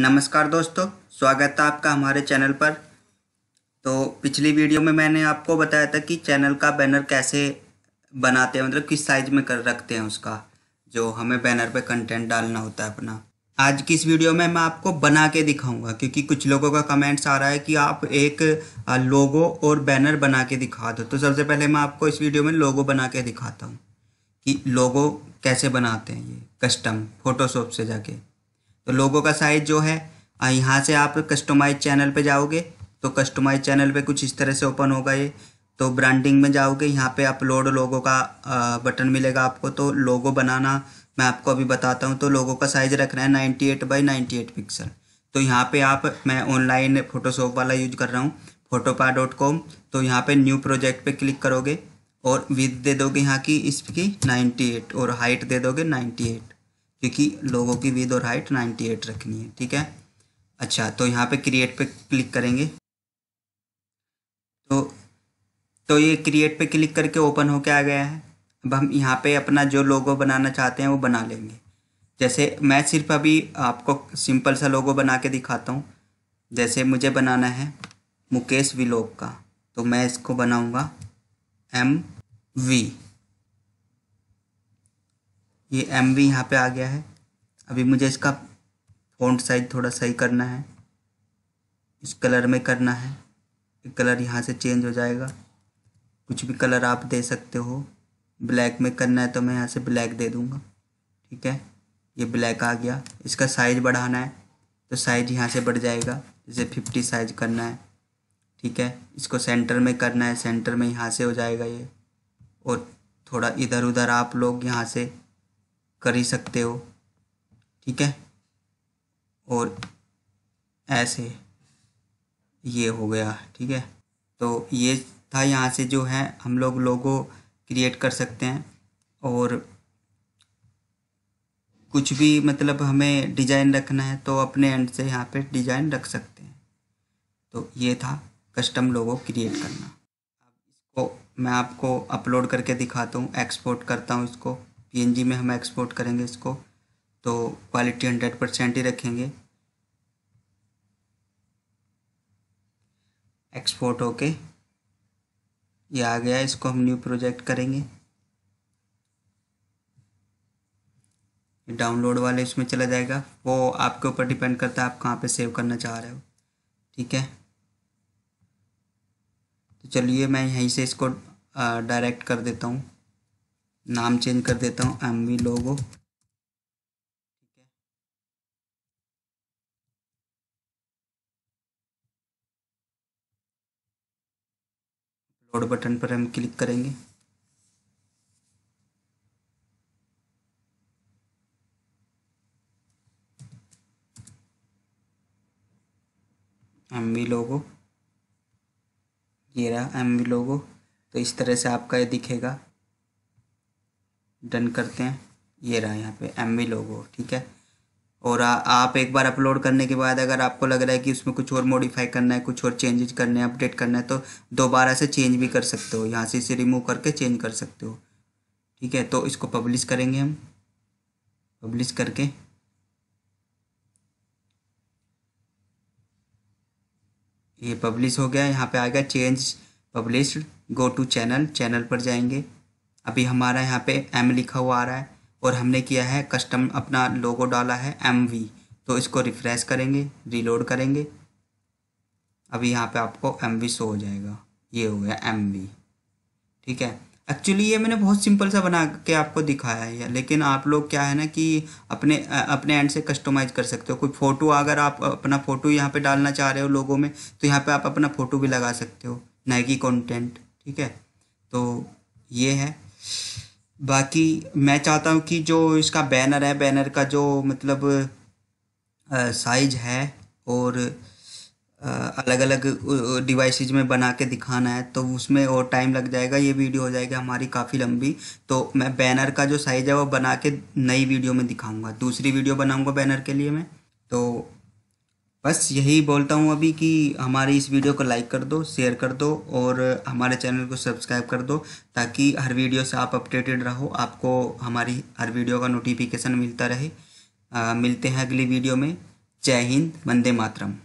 नमस्कार दोस्तों स्वागत है आपका हमारे चैनल पर तो पिछली वीडियो में मैंने आपको बताया था कि चैनल का बैनर कैसे बनाते हैं मतलब किस साइज में कर रखते हैं उसका जो हमें बैनर पे कंटेंट डालना होता है अपना आज की इस वीडियो में मैं आपको बना के दिखाऊंगा क्योंकि कुछ लोगों का कमेंट्स आ रहा है कि आप एक लोगो और बैनर बना के दिखा दो तो सबसे पहले मैं आपको इस वीडियो में लोगो बना के दिखाता हूँ कि लोगो कैसे बनाते हैं ये कस्टम फोटोशॉप से जाके तो लोगों का साइज जो है यहाँ से आप कस्टमाइज चैनल पे जाओगे तो कस्टमाइज चैनल पे कुछ इस तरह से ओपन होगा ये तो ब्रांडिंग में जाओगे यहाँ पे अपलोड लोगों का बटन मिलेगा आपको तो लोगो बनाना मैं आपको अभी बताता हूँ तो लोगों का साइज़ रखना है ninety eight by ninety eight pixel तो यहाँ पे आप मैं ऑनलाइन फ़ोटोशॉप वाला यूज कर रहा हूँ फोटोपा डॉट कॉम तो यहाँ पे न्यू प्रोजेक्ट पे क्लिक करोगे और विथ दे दोगे यहाँ की इसकी नाइन्टी एट और हाइट दे दोगे नाइन्टी एट क्योंकि लोगों की विद और हाइट 98 रखनी है ठीक है अच्छा तो यहाँ पे क्रिएट पे क्लिक करेंगे तो तो ये क्रिएट पे क्लिक करके ओपन होके आ गया है अब हम यहाँ पे अपना जो लोगो बनाना चाहते हैं वो बना लेंगे जैसे मैं सिर्फ अभी आपको सिंपल सा लोगो बना के दिखाता हूँ जैसे मुझे बनाना है मुकेश विलोक का तो मैं इसको बनाऊँगा एम वी ये एम वी यहाँ पर आ गया है अभी मुझे इसका फ़ॉन्ट साइज थोड़ा सही करना है इस कलर में करना है कलर यहाँ से चेंज हो जाएगा कुछ भी कलर आप दे सकते हो ब्लैक में करना है तो मैं यहाँ से ब्लैक दे दूँगा ठीक है ये ब्लैक आ गया इसका साइज़ बढ़ाना है तो साइज यहाँ से बढ़ जाएगा जैसे फिफ्टी साइज करना है ठीक है इसको सेंटर में करना है सेंटर में यहाँ से हो जाएगा ये और थोड़ा इधर उधर आप लोग यहाँ से कर ही सकते हो ठीक है और ऐसे ये हो गया ठीक है तो ये था यहाँ से जो है हम लोग लोगो क्रिएट कर सकते हैं और कुछ भी मतलब हमें डिज़ाइन रखना है तो अपने एंड से यहाँ पे डिज़ाइन रख सकते हैं तो ये था कस्टम लोगो क्रिएट करना अब इसको मैं आपको अपलोड करके दिखाता हूँ एक्सपोर्ट करता हूँ इसको पीएनजी में हम एक्सपोर्ट करेंगे इसको तो क्वालिटी हंड्रेड परसेंट ही रखेंगे एक्सपोर्ट होके ये आ गया इसको हम न्यू प्रोजेक्ट करेंगे डाउनलोड वाले इसमें चला जाएगा वो आपके ऊपर डिपेंड करता है आप कहाँ पे सेव करना चाह रहे हो ठीक है तो चलिए मैं यहीं से इसको डायरेक्ट कर देता हूँ नाम चेंज कर देता हूँ M V logo upload button पर हम क्लिक करेंगे एम वी लोगो ये रहा एम वी लोगो तो इस तरह से आपका ये दिखेगा डन करते हैं ये रहा यहाँ पे एम वी लोगो ठीक है और आ, आप एक बार अपलोड करने के बाद अगर आपको लग रहा है कि उसमें कुछ और मॉडिफाई करना है कुछ और चेंजेस करने हैं अपडेट करना है तो दोबारा से चेंज भी कर सकते हो यहाँ से इसे रिमूव करके चेंज कर सकते हो ठीक है तो इसको पब्लिश करेंगे हम पब्लिश करके ये पब्लिश हो गया यहाँ पे आ गया change publish go to channel channel पर जाएंगे अभी हमारा यहाँ पे एम लिखा हुआ आ रहा है और हमने किया है कस्टम अपना लोगो डाला है एम वी तो इसको रिफ्रेश करेंगे रीलोड करेंगे अभी यहाँ पे आपको एम वी शो हो जाएगा ये हो गया एम वी ठीक है एक्चुअली ये मैंने बहुत सिंपल सा बना के आपको दिखाया है लेकिन आप लोग क्या है ना कि अपने अपने एंड से कस्टमाइज कर सकते हो कोई फ़ोटो अगर आप अपना फ़ोटो यहाँ पे डालना चाह रहे हो लोगों में तो यहाँ पे आप अपना फ़ोटो भी लगा सकते हो नाइकी कंटेंट ठीक है तो ये है बाकी मैं चाहता हूँ कि जो इसका बैनर है बैनर का जो मतलब साइज है और अलग अलग डिवाइसेज में बना के दिखाना है तो उसमें और टाइम लग जाएगा ये वीडियो हो जाएगी हमारी काफ़ी लंबी तो मैं बैनर का जो साइज़ है वो बना के नई वीडियो में दिखाऊंगा दूसरी वीडियो बनाऊंगा बैनर के लिए मैं तो बस यही बोलता हूँ अभी कि हमारी इस वीडियो को लाइक कर दो शेयर कर दो और हमारे चैनल को सब्सक्राइब कर दो ताकि हर वीडियो से आप अपडेटेड रहो आपको हमारी हर वीडियो का नोटिफिकेशन मिलता रहे आ, मिलते हैं अगली वीडियो में जय हिंद वंदे मातरम